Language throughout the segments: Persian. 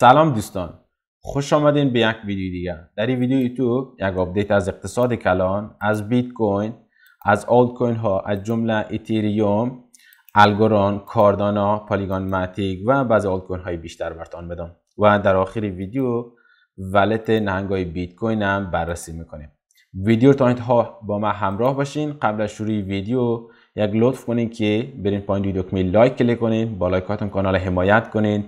سلام دوستان خوش آمدین به یک ویدیو دیگر در این ویدیو یوتیوب یک آپدیت از اقتصاد کلان از بیت کوین از آلت کوین ها از جمله اتریوم الگوران کاردانا پالیگان ماتیک و بعضی آلت کوین های بیشتر برتان بدم و در آخر ویدیو ولت نهنگ های بیت کوین هم بررسی میکنیم ویدیو تا انتها با ما همراه باشین قبل از شروع ویدیو یک لطف کنین که برین پایین ویدیو دکمه لایک کلیک کنین با لایکاتون کانال حمایت کنین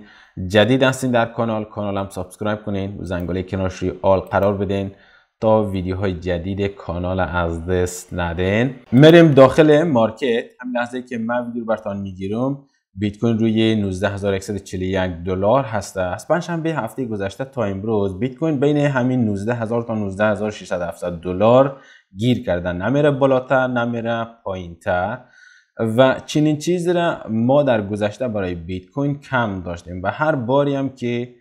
جدید هستین در کانال کانالم سابسکرایب کنین و زنگوله کنارش روی آل قرار بدین تا ویدیوهای جدید کانال از دست ندین میریم داخل مارکت هم لحظه که من ویدیو برتان میگیرم بیت کوین روی 19141 دلار هسته است پنجشنبه هفته گذشته تا امروز بیت کوین بین همین 19000 تا 19600 دلار گیر کردن نمیره بالاتر نمیره پایینتر و چنین چیزی را ما در گذشته برای بیت کوین کم داشتیم و هر باری هم که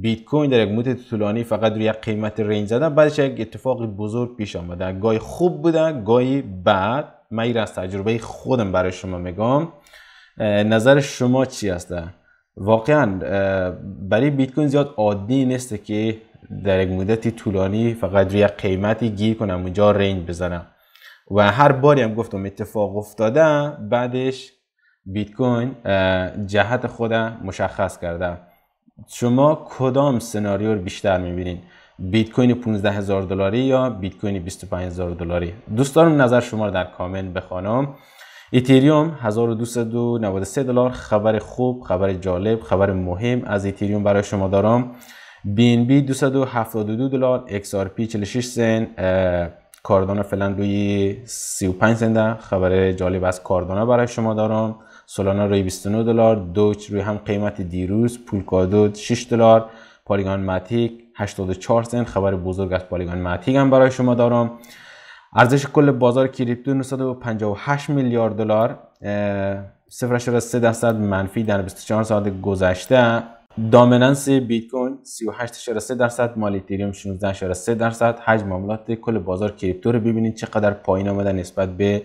بیت کوین در یک مدت طولانی فقط روی یک قیمت رنج زده بعدش یک اتفاق بزرگ پیش آمده گای خوب بوده گاهی بد من این از تجربه خودم برای شما میگم نظر شما چی هسته واقعا برای بیت کوین زیاد عادی نیست که در یک مدت طولانی فقط روی قیمتی گیر کنم اونجا رنج بزنم و هر باری هم گفتم اتفاق افتاده بعدش بیت کوین جهت خود مشخص کرده شما کدام سناریو رو بیشتر میبینین بیت کوین 15000 دلاری یا بیت کوین 25000 دلاری دوست دارم نظر شما رو در کامنت بخوانم ایتریوم 1293 دلار خبر خوب خبر جالب خبر مهم از ایتریوم برای شما دارم بی ان بی 272 دلار پی 46 سنت کاردانا فعلا روی 35 زنده خبر جالب از کاردانا برای شما دارم سولانا روی 29 دلار دوچ روی هم قیمت دیروز پولکادو 6 دلار پالیگان ماتیک 84 سنت خبر بزرگ از پالیگان ماتیک هم برای شما دارم ارزش کل بازار کریپتو 958 میلیارد دلار 0.3 درصد منفی در 24 ساعت گذشته دامننس بیت کوین 38.3 درصد مال اتریوم 16.3 درصد حجم معاملات کل بازار کریپتو رو ببینید چقدر پایین آمده نسبت به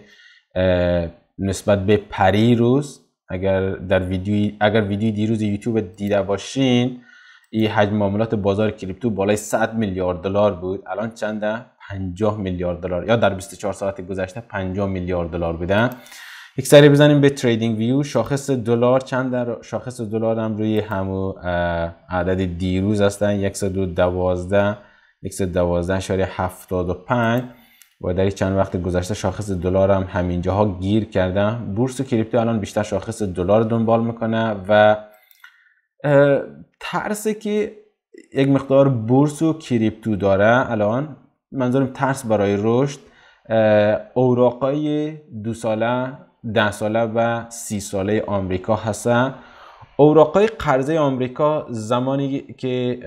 نسبت به پری روز اگر در ویدیو اگر ویدیو دیروز یوتیوب دیده باشین این حجم معاملات بازار کریپتو بالای 100 میلیارد دلار بود الان چنده 50 میلیارد دلار یا در 24 ساعت گذشته 50 میلیارد دلار بوده یک سری بزنیم به تریدینگ ویو شاخص دلار چند در شاخص دلار هم روی همو عدد دیروز هستن 112 112.75 و در چند وقت گذشته شاخص دلار هم همینجاها گیر کرده بورس و کریپتو الان بیشتر شاخص دلار دنبال میکنه و ترسه که یک مقدار بورس و کریپتو داره الان منظورم ترس برای رشد اوراقای دو ساله ده ساله و سی ساله آمریکا هستن اوراق قرضه آمریکا زمانی که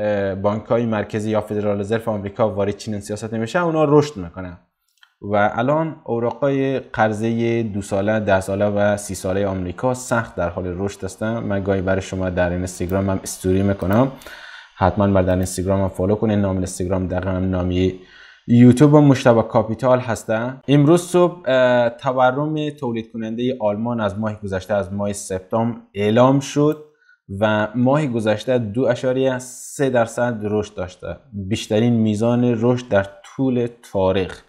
بانک های مرکزی یا فدرال رزرو آمریکا وارد چنین سیاست نمیشه اونا رشد میکنن و الان اوراق قرضه دو ساله، ده ساله و سی ساله آمریکا سخت در حال رشد هستن من گاهی برای شما در اینستاگرام هم استوری میکنم حتما بر در اینستاگرام هم فالو کنین نام اینستاگرام دقیقا نامی یوتیوب و مشتبه کاپیتال هستم امروز صبح تورم تولید کننده آلمان از ماه گذشته از ماه سپتامبر اعلام شد و ماه گذشته دو از سه درصد رشد داشته بیشترین میزان رشد در طول تاریخ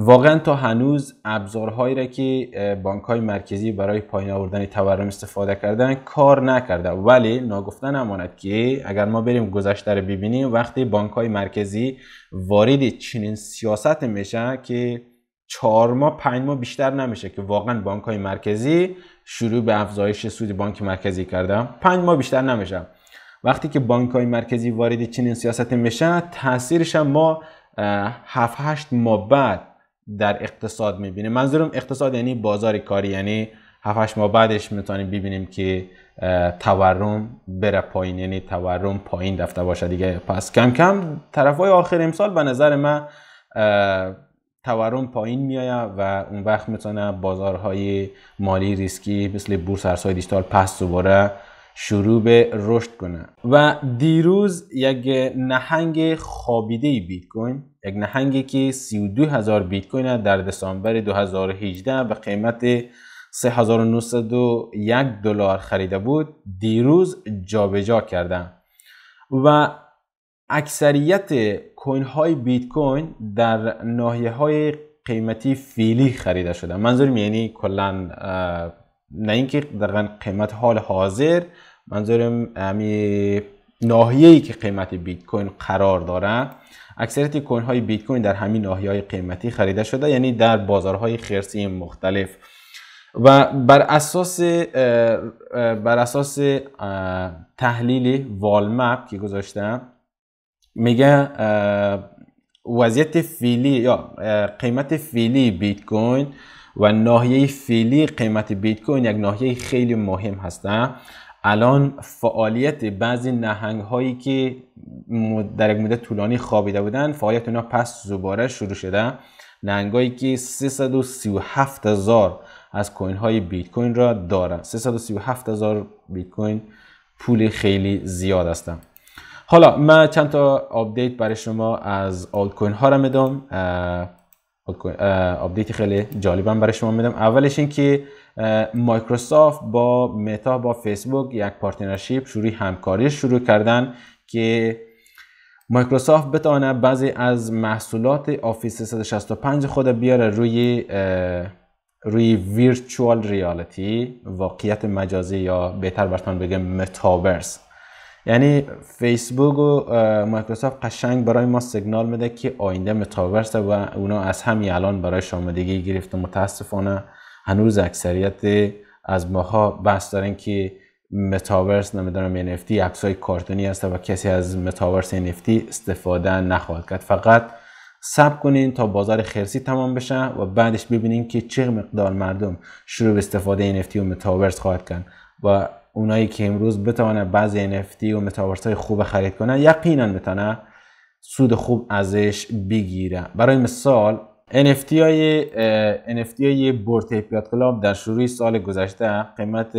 واقعا تا هنوز ابزارهایی را که بانک های مرکزی برای پایین آوردن تورم استفاده کردن کار نکرده ولی ناگفته نماند که اگر ما بریم گذشته ببینیم وقتی بانک های مرکزی وارد چنین سیاست میشه که چهار ماه پنج ماه بیشتر نمیشه که واقعا بانک های مرکزی شروع به افزایش سود بانک مرکزی کرده پنج ماه بیشتر نمیشه وقتی که بانک های مرکزی وارد چنین سیاست میشه تاثیرش ما 7 8 ماه بعد در اقتصاد میبینه منظورم اقتصاد یعنی بازار کاری یعنی هفتش ماه بعدش میتونیم ببینیم که تورم بره پایین یعنی تورم پایین رفته باشه دیگه پس کم کم طرف های آخر امسال به نظر من تورم پایین میایه و اون وقت میتونه بازارهای مالی ریسکی مثل بورس ارزهای دیجیتال پس دوباره شروع به رشد کنه و دیروز یک نهنگ خوابیده بیت کوین یک نهنگی که 32 هزار بیت کوین در دسامبر 2018 به قیمت 3901 دلار خریده بود دیروز جابجا کرده و اکثریت کوین های بیت کوین در ناحیه های قیمتی فیلی خریده شده منظورم یعنی کلا نه اینکه دقیقا قیمت حال حاضر منظورم امی ای که قیمت بیت کوین قرار داره، اکثریت کوین های بیت کوین در همین ناحیه های قیمتی خریده شده یعنی در بازارهای خرسی مختلف و بر اساس بر اساس تحلیل وال مپ که گذاشتم میگه وضعیت فعلی یا قیمت فیلی بیت کوین و ناحیه فیلی قیمت بیت کوین یک ناحیه خیلی مهم هستن الان فعالیت بعضی نهنگ هایی که در یک مدت طولانی خوابیده بودن فعالیت اونا پس زباره شروع شده نهنگ هایی که 337 هزار از کوین های بیت کوین را دارن 337 هزار بیت کوین پول خیلی زیاد هستن حالا من چند تا آپدیت برای شما از آلت کوین ها را میدم آپدیت خیلی جالبم برای شما میدم اولش این که مایکروسافت با متا با فیسبوک یک پارتنرشیپ شروع همکاری شروع کردن که مایکروسافت بتانه بعضی از محصولات آفیس 365 خود بیاره روی روی ویرچوال ریالتی واقعیت مجازی یا بهتر برتان بگم متاورس یعنی فیسبوک و مایکروسافت قشنگ برای ما سیگنال میده که آینده متاورس و اونا از همین الان برای شامدگی گرفته متاسفانه هنوز اکثریت از ماها بحث دارن که متاورس نمیدونم NFT عکس های کارتونی هست و کسی از متاورس NFT استفاده نخواهد کرد فقط سب کنین تا بازار خرسی تمام بشه و بعدش ببینین که چه مقدار مردم شروع به استفاده NFT و متاورس خواهد کرد و اونایی که امروز بتوانه بعضی NFT و متاورس های خوب خرید کنه یقینا میتونه سود خوب ازش بگیره برای مثال NFT های NFT های کلاب در شروع سال گذشته قیمت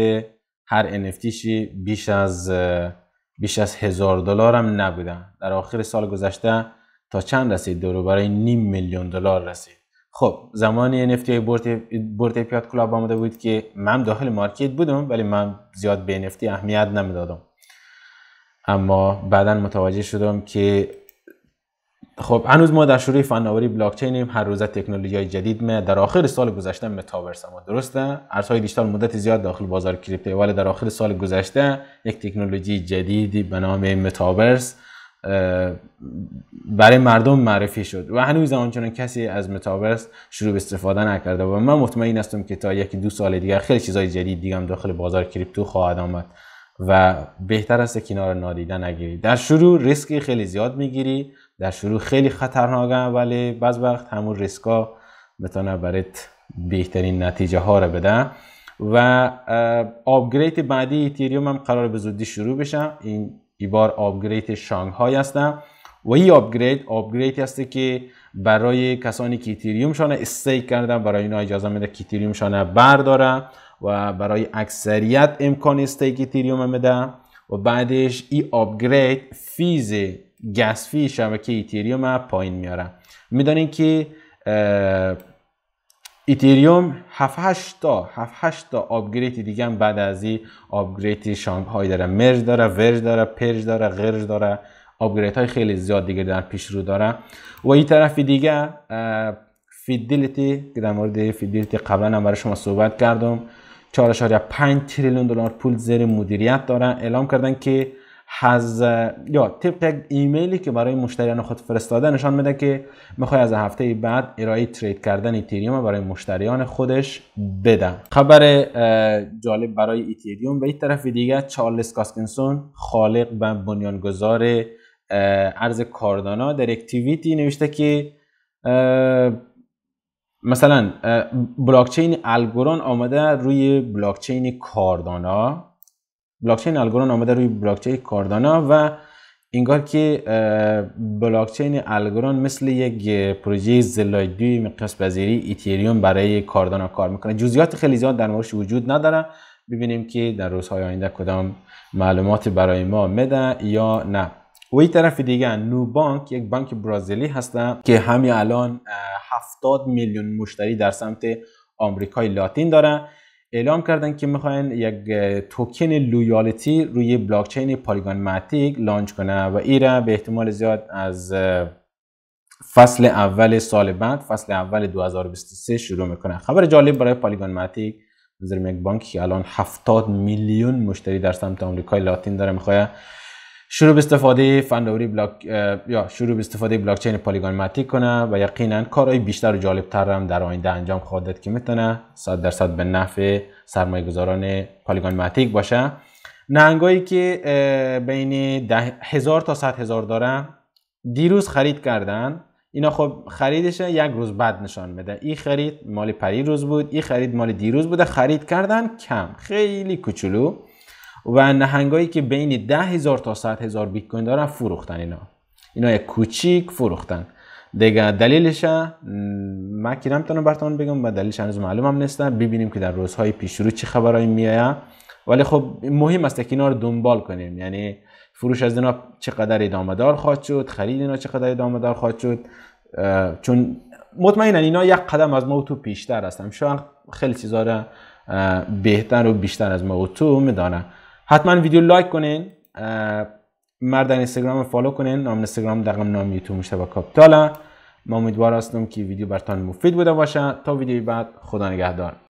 هر NFT بیش از بیش از هزار دلار هم نبودن در آخر سال گذشته تا چند رسید دورو برای نیم میلیون دلار رسید خب زمانی NFT بورت هیپیات کلاب آمده بود که من داخل مارکت بودم ولی من زیاد به NFT اهمیت نمیدادم اما بعدا متوجه شدم که خب هنوز ما در شروع فناوری بلاک چینیم هر روزه تکنولوژی های جدید ما در آخر سال گذشته متاورس ما درسته ارزهای دیجیتال مدت زیاد داخل بازار کریپتو ولی در آخر سال گذشته یک تکنولوژی جدیدی به نام متاورس برای مردم معرفی شد و هنوز آنچنان کسی از متاورس شروع به استفاده نکرده و من مطمئن هستم که تا یکی دو سال دیگر خیلی چیزای جدید دیگه داخل بازار کریپتو خواهد آمد و بهتر است کنار نادیده نگیری در شروع ریسک خیلی زیاد میگیری در شروع خیلی خطرناکه ولی بعض وقت همون ریسکا بتونه برات بهترین نتیجه ها رو بده و آپگرید بعدی اتریوم هم قرار به زودی شروع بشه این ای بار آپگرید شانگهای هستم و این آپگرید آپگرید هسته که برای کسانی که ایتریوم شانه استیک کردن برای اینا اجازه میده که ایتریوم شانه برداره و برای اکثریت امکان استیک ایتریوم میده و بعدش ای آپگرید فیز گسفی شبکه ایتریوم رو پایین میارم میدانین که ایتریوم 7 تا 7 تا دیگه هم بعد از این آپگرید شانگهای داره مرج داره ورج داره پرج داره غرج داره آپگرید های خیلی زیاد دیگه در پیش رو داره و این طرف دیگه فیدلیتی که در مورد فیدلیتی قبلا هم برای شما صحبت کردم 4.5 تریلیون دلار پول زیر مدیریت دارن اعلام کردن که هز یا طبق یک ایمیلی که برای مشتریان خود فرستاده نشان میده که میخوای از هفته بعد ارائه ترید کردن ایتریوم برای مشتریان خودش بده خبر جالب برای ایتریوم به این طرف دیگه چارلز کاسکینسون خالق و بنیانگذار ارز کاردانا در یک نوشته که مثلا بلاکچین الگوران آمده روی بلاکچین کاردانا بلاکچین الگورن آمده روی بلاکچین کاردانا و انگار که بلاکچین الگورن مثل یک پروژه زلایدوی مقیاس پذیری ایتریوم برای کاردانا کار میکنه جزئیات خیلی زیاد در موردش وجود نداره ببینیم که در روزهای آینده کدام معلومات برای ما میده یا نه و این طرف دیگه نو بانک یک بانک برازیلی هسته که همین الان 70 میلیون مشتری در سمت آمریکای لاتین داره اعلام کردن که میخواین یک توکن لویالتی روی بلاکچین پالیگان ماتیک لانچ کنه و ایره به احتمال زیاد از فصل اول سال بعد فصل اول 2023 شروع میکنه خبر جالب برای پالیگان ماتیک یک بانکی که الان 70 میلیون مشتری در سمت آمریکای لاتین داره میخواه. شروع به استفاده فناوری بلاک یا شروع به استفاده بلاک چین ماتیک کنه و یقینا کارهای بیشتر و تر هم در آینده انجام خواهد داد که میتونه 100 درصد به نفع سرمایه گذاران ماتیک باشه ننگایی که بین 1000 هزار تا صد هزار دارن دیروز خرید کردن اینا خب خریدش یک روز بعد نشان میده این خرید مال پری روز بود این خرید مال دیروز بوده خرید کردن کم خیلی کوچولو و نهنگایی که بین ده هزار تا 100 هزار بیت کوین دارن فروختن اینا اینا کوچیک فروختن دیگه دلیلش ما تا رو براتون بگم و دلیلش هنوز معلوم هم نیست ببینیم که در روزهای پیش رو چه خبرایی میایه ولی خب مهم است که اینا رو دنبال کنیم یعنی فروش از اینا چقدر ادامه دار خواهد شد خرید اینا چقدر ادامه دار خواهد شد چون مطمئن اینا یک قدم از ما تو پیشتر هستم شاید خیلی چیزا بهتر و بیشتر از ما تو میدانن حتما ویدیو لایک کنین مرد در اینستاگرام فالو کنین نام اینستاگرام دقم نام یوتیوب مشتبه کاپیتال ما امیدوار هستم که ویدیو برتان مفید بوده باشه تا ویدیوی بعد خدا نگهدار